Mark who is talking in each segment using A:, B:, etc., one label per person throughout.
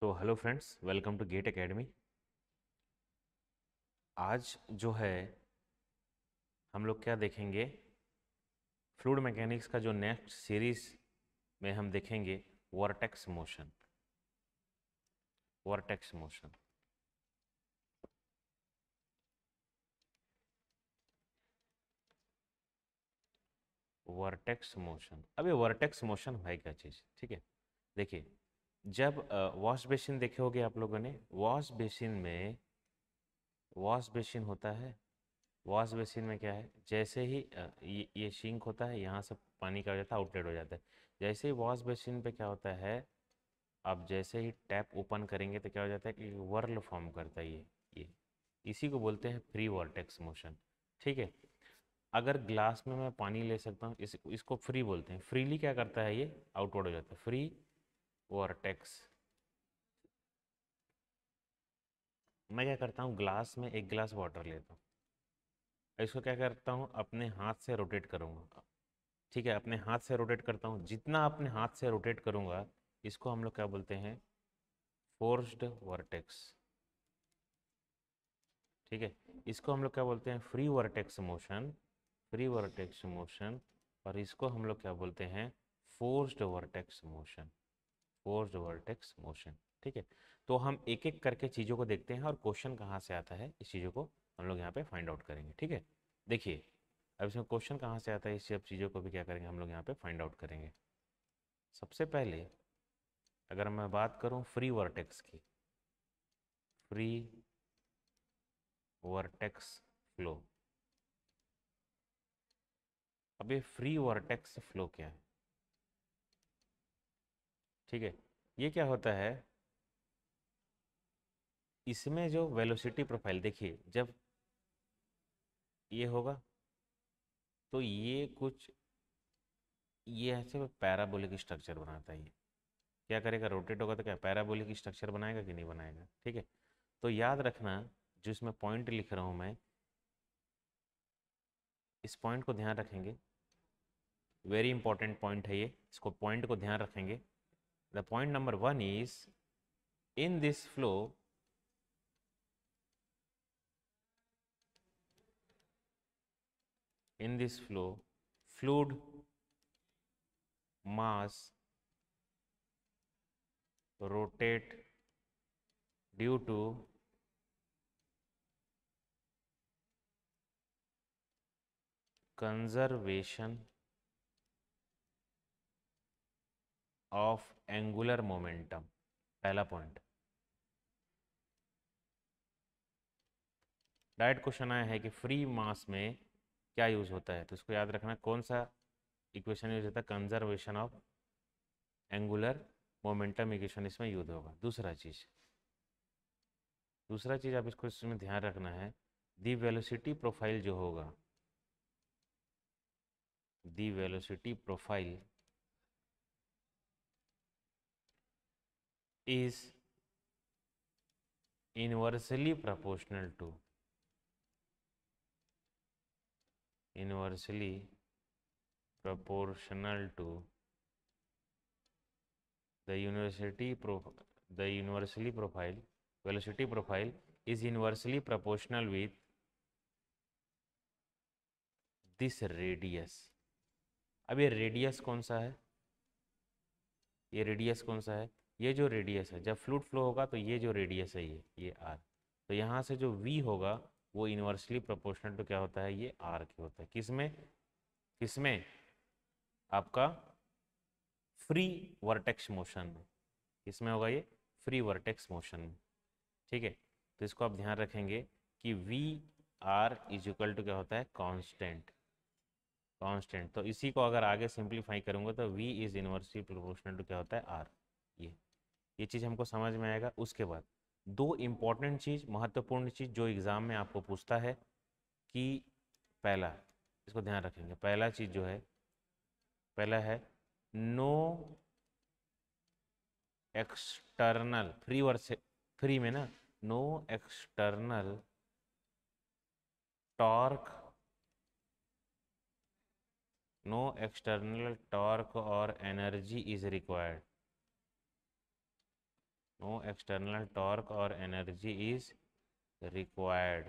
A: तो hello friends welcome to GATE Academy आज जो है हम लोग क्या देखेंगे फ्लूड मैकेनिक्स का जो नेक्स्ट सीरीज में हम देखेंगे vortex motion vortex motion vortex motion अभी वर्टेक्स मोशन है क्या चीज़ ठीक है देखिए जब वॉश बेसिन देखे होगे आप लोगों ने वॉश बेसिन में वॉश बेसिन होता है वॉश बेसिन में क्या है जैसे ही ये, ये शिंक होता है यहाँ से पानी का हो जाता है आउटलेट हो जाता है जैसे ही वॉश बेसिन पे क्या होता है आप जैसे ही टैप ओपन करेंगे तो क्या हो जाता है कि वर्ल फॉर्म करता है ये ये इसी को बोलते हैं फ्री वॉल्टेक्स मोशन ठीक है अगर ग्लास में मैं पानी ले सकता हूँ इस इसको फ्री बोलते हैं फ्रीली क्या करता है ये आउटवर्ड हो जाता है फ्री वर्टेक्स मैं क्या करता हूँ ग्लास में एक गिलास वाटर लेता हूँ इसको क्या करता हूँ अपने हाथ से रोटेट करूँगा ठीक है अपने हाथ से रोटेट करता हूँ जितना अपने हाथ से रोटेट करूँगा इसको हम लोग क्या बोलते हैं फोर्स्ड वर्टेक्स ठीक है इसको हम लोग क्या बोलते हैं free vortex motion free vortex motion और इसको हम लोग क्या बोलते हैं forced vortex motion force vortex motion ठीक है तो हम एक एक करके चीज़ों को देखते हैं और क्वेश्चन कहाँ से आता है इस चीज़ों को हम लोग यहाँ पे फाइंड आउट करेंगे ठीक है देखिए अब इसमें क्वेश्चन कहाँ से आता है इस सब चीज़ों को भी क्या करेंगे हम लोग यहाँ पे फाइंड आउट करेंगे सबसे पहले अगर मैं बात करूँ फ्री वर्टेक्स की फ्री वर्टेक्स फ्लो अब ये फ्री वर्टेक्स फ्लो क्या है ठीक है ये क्या होता है इसमें जो वेलोसिटी प्रोफाइल देखिए जब ये होगा तो ये कुछ ये ऐसे पैराबोलिक स्ट्रक्चर बनाता है ये क्या करेगा रोटेट होगा तो क्या पैराबोलिक स्ट्रक्चर बनाएगा कि नहीं बनाएगा ठीक है तो याद रखना जो इसमें पॉइंट लिख रहा हूँ मैं इस पॉइंट को ध्यान रखेंगे वेरी इंपॉर्टेंट पॉइंट है ये इसको पॉइंट को ध्यान रखेंगे the point number one is in this flow in this flow fluid mass rotate due to conservation of angular momentum पहला पॉइंट डायरेक्ट क्वेश्चन आया है कि फ्री मास में क्या यूज होता है तो इसको याद रखना कौन सा इक्वेशन यूज होता है conservation of angular momentum equation इसमें यूज होगा दूसरा चीज दूसरा चीज आप इसको इसमें ध्यान रखना है दी वेलोसिटी प्रोफाइल जो होगा the velocity profile is inversely proportional to inversely proportional to the university pro the universally profile velocity profile is inversely proportional with this radius अब ये रेडियस कौन सा है ये रेडियस कौन सा है ये जो रेडियस है जब फ्लूड फ्लो होगा तो ये जो रेडियस है ये ये आर तो यहाँ से जो वी होगा वो इन्वर्सली प्रोपोर्शनल टू क्या होता है ये आर के होता है किसमें किसमें आपका फ्री वर्टेक्स मोशन में किसमें होगा ये फ्री वर्टेक्स मोशन में ठीक है तो इसको आप ध्यान रखेंगे कि V R is equal to क्या होता है कांस्टेंट कांस्टेंट तो इसी को अगर आगे सिंप्लीफाई करूंगा तो V is inversely proportional to क्या होता है आर ये ये चीज़ हमको समझ में आएगा उसके बाद दो इम्पॉर्टेंट चीज़ महत्वपूर्ण चीज़ जो एग्ज़ाम में आपको पूछता है कि पहला इसको ध्यान रखेंगे पहला चीज़ जो है पहला है no external free versus free में ना no external torque no external torque और energy is required no external torque और एनर्जी इज रिक्वायर्ड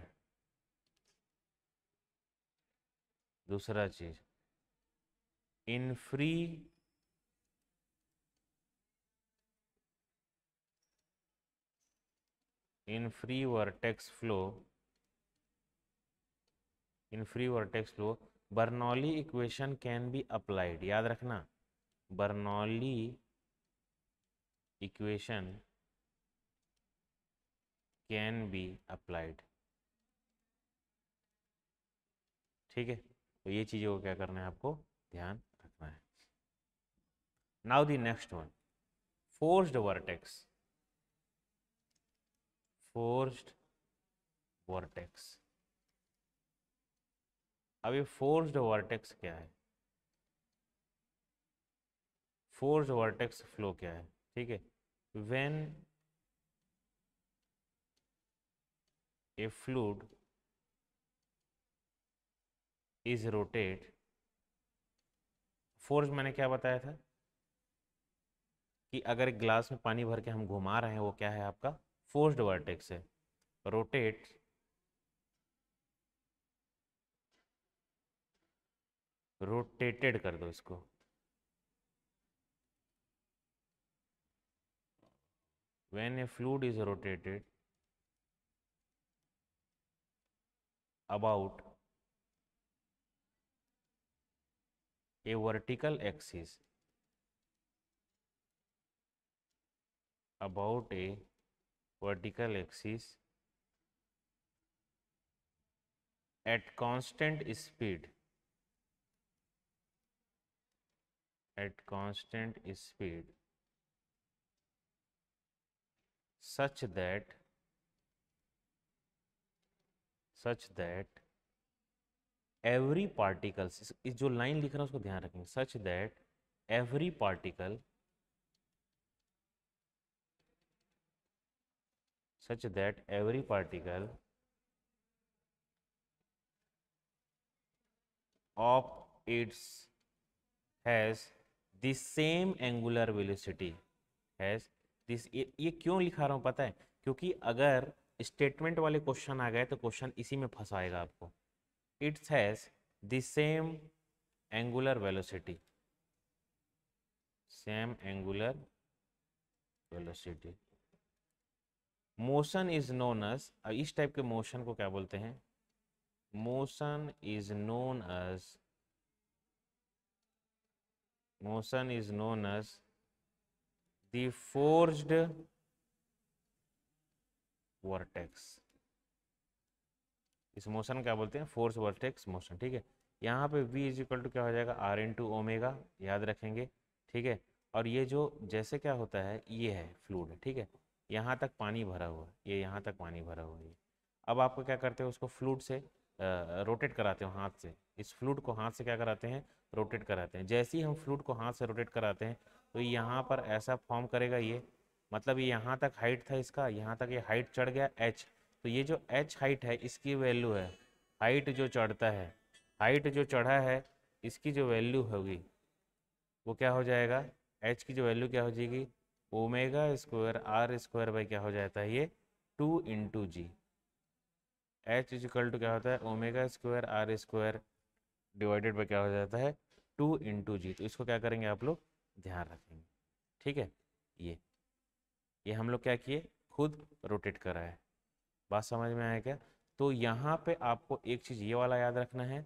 A: दूसरा चीज in free in free vortex flow in free vortex flow Bernoulli equation can be applied याद रखना Bernoulli equation can be applied ठीक है तो ये चीज़ों को क्या करना है आपको ध्यान रखना है now the next one forced vortex forced vortex अब ये फोर्स्ड वर्टेक्स क्या है फोर्स्ड वर्टेक्स फ्लो क्या है ठीक है when a fluid is rotate force मैंने क्या बताया था कि अगर एक ग्लास में पानी भर के हम घुमा रहे हैं वो क्या है आपका फोर्स्ड वर्टेक्स है रोटेट रोटेटेड कर दो इसको when a fluid is rotated about a vertical axis about a vertical axis at constant speed at constant speed such that such that every particle इस जो लाइन लिख रहा है उसको ध्यान रखेंगे such that every particle such that every particle of its has the same angular velocity has this ये, क्यों लिखा रहा हूं पता है क्योंकि अगर स्टेटमेंट वाले क्वेश्चन आ गए तो क्वेश्चन इसी में फंसाएगा आपको its has the same angular velocity same angular velocity motion is known as इस टाइप के मोशन को क्या बोलते हैं motion is known as motion is known as the forced vortex इस मोशन क्या बोलते हैं फोर्स वर्टेक्स मोशन ठीक है यहाँ पे v इज इक्वल टू क्या हो जाएगा आर इन टू ओमेगा याद रखेंगे ठीक है और ये जो जैसे क्या होता है ये है फ्लूड ठीक है यहाँ तक पानी भरा हुआ है ये यहाँ तक पानी भरा हुआ है अब आपको क्या करते हो उसको फ्लूड से रोटेट कराते हो हाथ से इस फ्लूड को हाथ से क्या कराते हैं रोटेट कराते हैं जैसे ही हम फ्लूड को हाथ से रोटेट कराते हैं तो यहाँ पर ऐसा फॉर्म करेगा ये मतलब ये यहाँ तक हाइट था इसका यहाँ तक ये हाइट चढ़ गया एच तो ये जो एच हाइट है इसकी वैल्यू है हाइट जो चढ़ता है हाइट जो चढ़ा है इसकी जो वैल्यू होगी वो क्या हो जाएगा एच की जो वैल्यू क्या हो जाएगी omega square R square by क्या हो जाता है ये two into G H equal to क्या होता है omega square R square divided by क्या हो जाता है टू इंटू जी तो इसको क्या करेंगे आप लोग ध्यान रखेंगे ठीक है ये ये हम लोग क्या किए खुद रोटेट कर रहा है बात समझ में आया क्या तो यहाँ पे आपको एक चीज़ ये वाला याद रखना है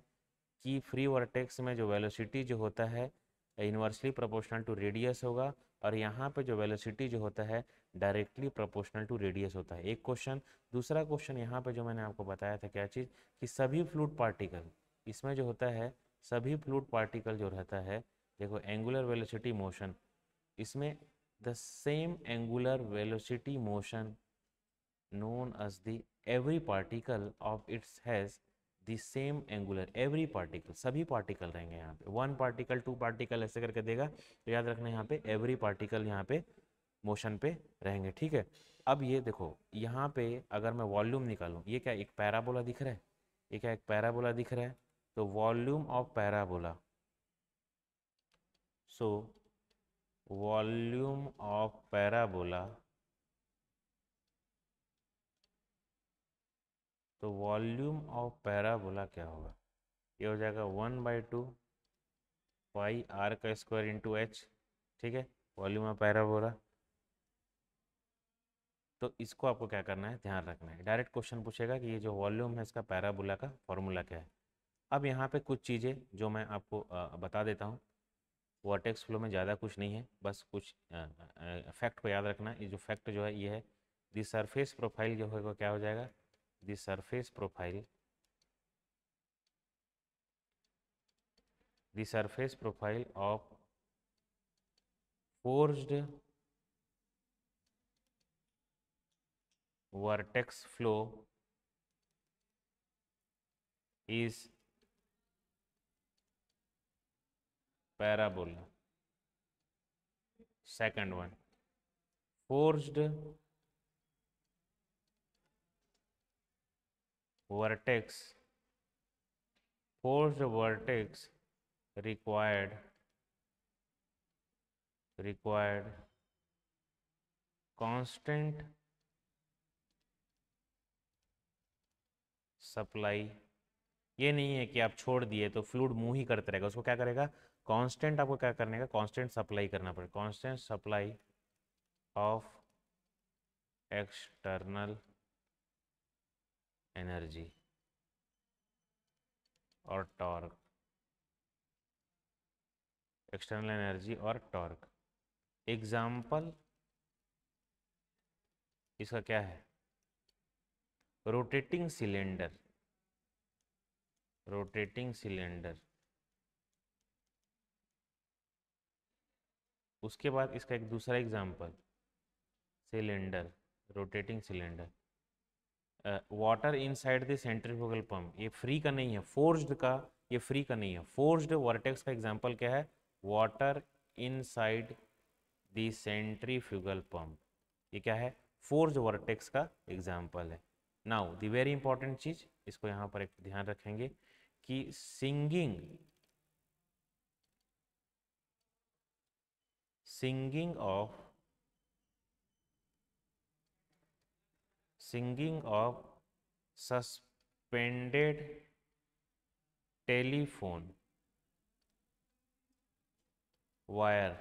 A: कि फ्री वर्टेक्स में जो वेलोसिटी जो होता है इन्वर्सली प्रोपोर्शनल टू रेडियस होगा और यहाँ पे जो वेलोसिटी जो होता है डायरेक्टली प्रोपोर्शनल टू रेडियस होता है एक क्वेश्चन दूसरा क्वेश्चन यहाँ पे जो मैंने आपको बताया था क्या चीज़ कि सभी फ्लूड पार्टिकल इसमें जो होता है सभी फ्लूड पार्टिकल जो रहता है देखो एंगुलर वेलोसिटी मोशन इसमें the same angular velocity motion known as the every particle of its has the same angular every particle सभी पार्टिकल रहेंगे यहाँ पे वन पार्टिकल टू पार्टिकल ऐसे करके देगा तो याद रखना यहाँ पे एवरी पार्टिकल यहाँ पे मोशन पे रहेंगे ठीक है अब ये देखो यहाँ पे अगर मैं वॉल्यूम निकालूँ ये क्या एक पैराबोला दिख रहा है ये क्या एक पैराबोला दिख रहा है तो volume of parabola so volume of parabola तो वॉल्यूम ऑफ पैराबोला क्या होगा ये हो जाएगा one by two Y R का स्क्वायर इंटू एच ठीक है वॉल्यूम ऑफ पैराबोला तो इसको आपको क्या करना है ध्यान रखना है डायरेक्ट क्वेश्चन पूछेगा कि ये जो वॉल्यूम है इसका पैराबोला का फॉर्मूला क्या है अब यहाँ पे कुछ चीज़ें जो मैं आपको बता देता हूँ वर्टेक्स फ्लो में ज़्यादा कुछ नहीं है बस कुछ फैक्ट को याद रखना ये जो फैक्ट जो है ये है दी सरफेस प्रोफाइल जो होगा क्या हो जाएगा the surface profile the surface profile of forced vortex flow is parabola second one forced vortex forced vortex required required constant supply ये नहीं है कि आप छोड़ दिए तो फ्लूड मुंह ही करते रहेगा उसको क्या करेगा कांस्टेंट आपको क्या करने का कांस्टेंट सप्लाई करना पड़ेगा constant supply of external energy और टॉर्क एक्सटर्नल एनर्जी और टॉर्क एग्जाम्पल इसका क्या है रोटेटिंग सिलेंडर रोटेटिंग सिलेंडर उसके बाद इसका एक दूसरा example cylinder rotating cylinder water inside the centrifugal pump ये फ्री का नहीं है फोर्ज्ड का ये फ्री का नहीं है फोर्ज्ड वर्टेक्स का एग्जाम्पल क्या है water inside the centrifugal pump ये क्या है फोर्ज वर्टेक्स का एग्जाम्पल है नाउ द वेरी इंपॉर्टेंट चीज़ इसको यहाँ पर एक ध्यान रखेंगे कि singing singing of singing of suspended telephone wire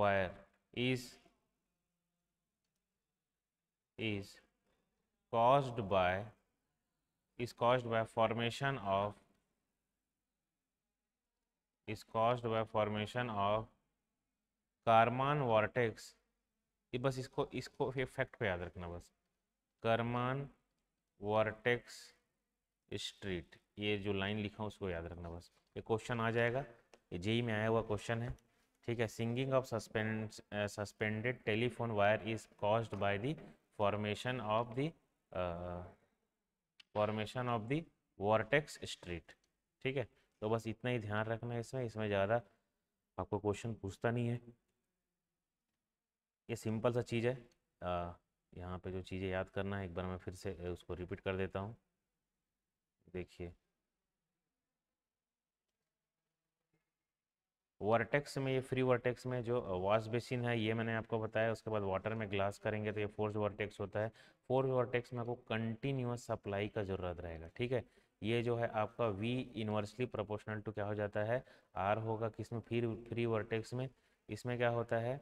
A: wire is is caused by is caused by formation of is caused by formation of Karman vortex ये बस इसको इसको ये फैक्ट पे याद रखना बस कर्मान वॉर्टेक्स स्ट्रीट ये जो लाइन लिखा उसको याद रखना बस ये क्वेश्चन आ जाएगा ये जेई e में आया हुआ क्वेश्चन है ठीक है singing of suspend suspended telephone wire is caused by the formation of the formation of the vortex street ठीक है तो बस इतना ही ध्यान रखना है इसमें इसमें ज़्यादा आपको क्वेश्चन पूछता नहीं है ये सिंपल सा चीज़ है यहाँ पे जो चीज़ें याद करना है एक बार मैं फिर से उसको रिपीट कर देता हूँ देखिए वर्टेक्स में ये फ्री वर्टेक्स में जो वॉश बेसिन है ये मैंने आपको बताया उसके बाद वाटर में ग्लास करेंगे तो ये फोर्स वर्टेक्स होता है फोर्स वर्टेक्स में आपको कंटिन्यूस सप्लाई का जरूरत रहेगा ठीक है ये जो है आपका वी इनवर्सली प्रोपोर्शनल टू क्या हो जाता है आर होगा किसमें फिर फ्री वर्टेक्स में इसमें क्या होता है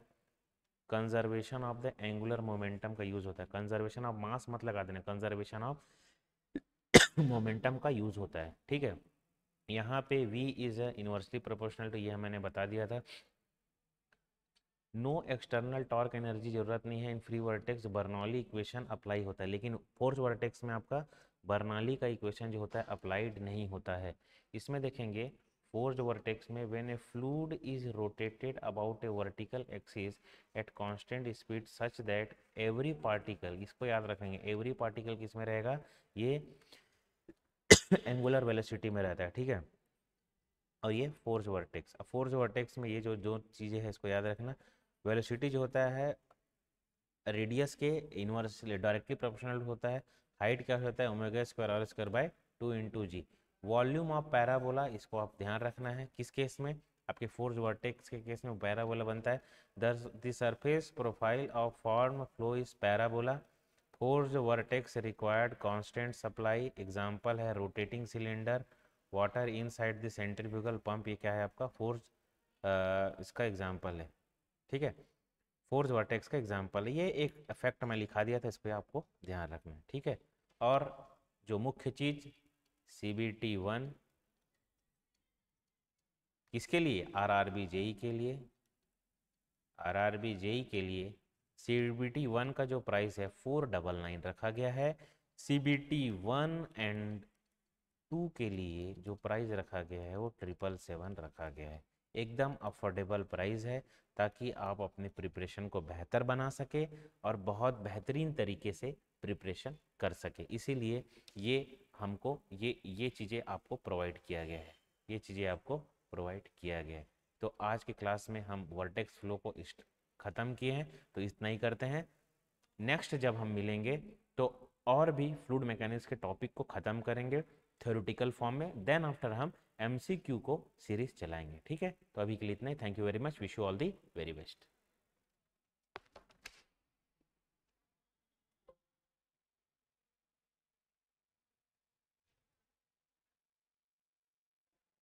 A: conservation of the angular momentum का यूज होता है कंजर्वेशन ऑफ मास मत लगा देना कंजर्वेशन ऑफ मोमेंटम का यूज होता है ठीक है यहाँ पे v is inversely proportional to ये मैंने बता दिया था नो एक्सटर्नल टॉर्क एनर्जी जरूरत नहीं है in free vortex Bernoulli equation apply होता है लेकिन फोर्स वर्टेक्स में आपका बर्नौली का इक्वेशन जो होता है अप्लाइड नहीं होता है इसमें देखेंगे फोर्स वर्टेक्स में when a fluid is rotated about a vertical axis at constant speed such that every particle इसको याद रखेंगे एवरी पार्टिकल किस में रहेगा ये एंगुलर वेलोसिटी में रहता है ठीक है और ये फोर्स वर्टेक्स अब फोर्स वर्टेक्स में ये जो जो चीज़ें हैं इसको याद रखना वेलोसिटी जो होता है रेडियस के इनवर्सली डायरेक्टली प्रोपोर्शनल होता है हाइट क्या होता है omega square R square by two into G volume of parabola इसको आप ध्यान रखना है किस केस में आपके फोर्स वर्टेक्स के केस में पैराबोला बनता है there's the surface profile of form flow is parabola force vortex required constant supply example है rotating cylinder water inside the centrifugal pump ये क्या है आपका फोर्स इसका एग्जांपल है ठीक है फोर्स वर्टेक्स का एग्जांपल है ये एक इफेक्ट मैं लिखा दिया था इस पर आपको ध्यान रखना है ठीक है और जो मुख्य चीज़ सी बी टी वन किसके लिए आर आर बी जेई के लिए आर आर बी जेई के लिए सी वन का जो प्राइस है फोर डबल नाइन रखा गया है सी बी टी वन एंड टू के लिए जो प्राइस रखा गया है वो ट्रिपल सेवन रखा गया है एकदम अफोर्डेबल प्राइस है ताकि आप अपने प्रिपरेशन को बेहतर बना सके और बहुत बेहतरीन तरीके से प्रिपरेशन कर सके इसीलिए ये हमको ये ये चीज़ें आपको प्रोवाइड किया गया है ये चीज़ें आपको प्रोवाइड किया गया है तो आज के क्लास में हम वर्टेक्स फ्लो को ख़त्म किए हैं तो इतना ही करते हैं नेक्स्ट जब हम मिलेंगे तो और भी फ्लूड मैकेनिक्स के टॉपिक को ख़त्म करेंगे थ्योरिटिकल फॉर्म में देन आफ्टर हम एम को सीरीज चलाएंगे ठीक है तो अभी के लिए इतना ही thank you very much wish you all the very best